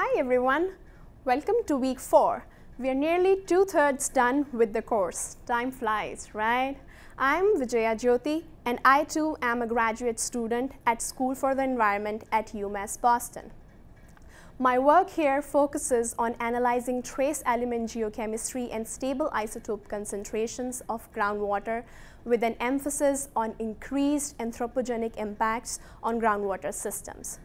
Hi everyone, welcome to week 4. We are nearly two-thirds done with the course. Time flies, right? I'm Vijaya Jyoti and I too am a graduate student at School for the Environment at UMass Boston. My work here focuses on analyzing trace element geochemistry and stable isotope concentrations of groundwater with an emphasis on increased anthropogenic impacts on groundwater systems.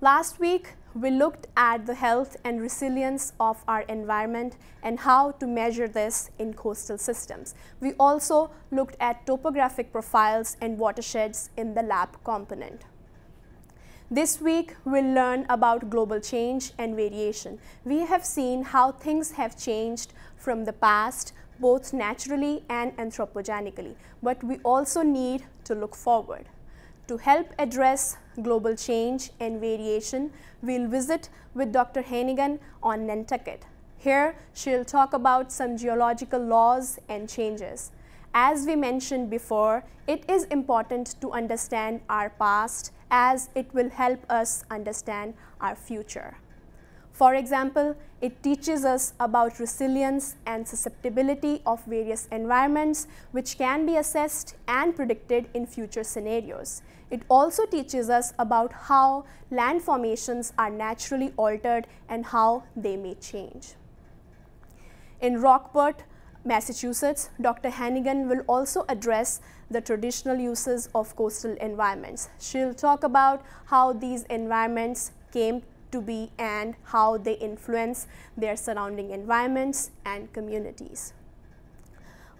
Last week, we looked at the health and resilience of our environment and how to measure this in coastal systems. We also looked at topographic profiles and watersheds in the lab component. This week, we'll learn about global change and variation. We have seen how things have changed from the past, both naturally and anthropogenically, but we also need to look forward. To help address global change and variation, we'll visit with Dr. Hannigan on Nantucket. Here, she'll talk about some geological laws and changes. As we mentioned before, it is important to understand our past as it will help us understand our future. For example, it teaches us about resilience and susceptibility of various environments which can be assessed and predicted in future scenarios. It also teaches us about how land formations are naturally altered and how they may change. In Rockport, Massachusetts, Dr. Hannigan will also address the traditional uses of coastal environments. She'll talk about how these environments came to be and how they influence their surrounding environments and communities.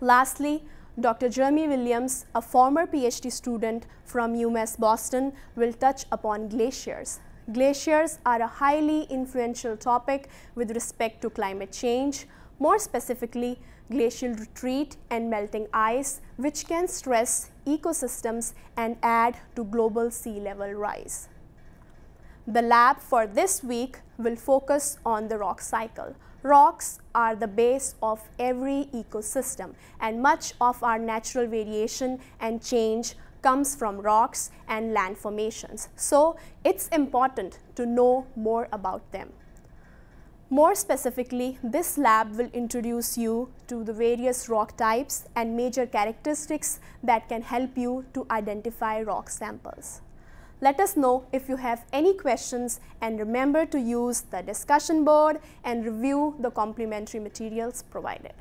Lastly, Dr. Jeremy Williams, a former PhD student from UMass Boston, will touch upon glaciers. Glaciers are a highly influential topic with respect to climate change, more specifically glacial retreat and melting ice which can stress ecosystems and add to global sea level rise. The lab for this week will focus on the rock cycle. Rocks are the base of every ecosystem and much of our natural variation and change comes from rocks and land formations. So it's important to know more about them. More specifically, this lab will introduce you to the various rock types and major characteristics that can help you to identify rock samples. Let us know if you have any questions and remember to use the discussion board and review the complementary materials provided.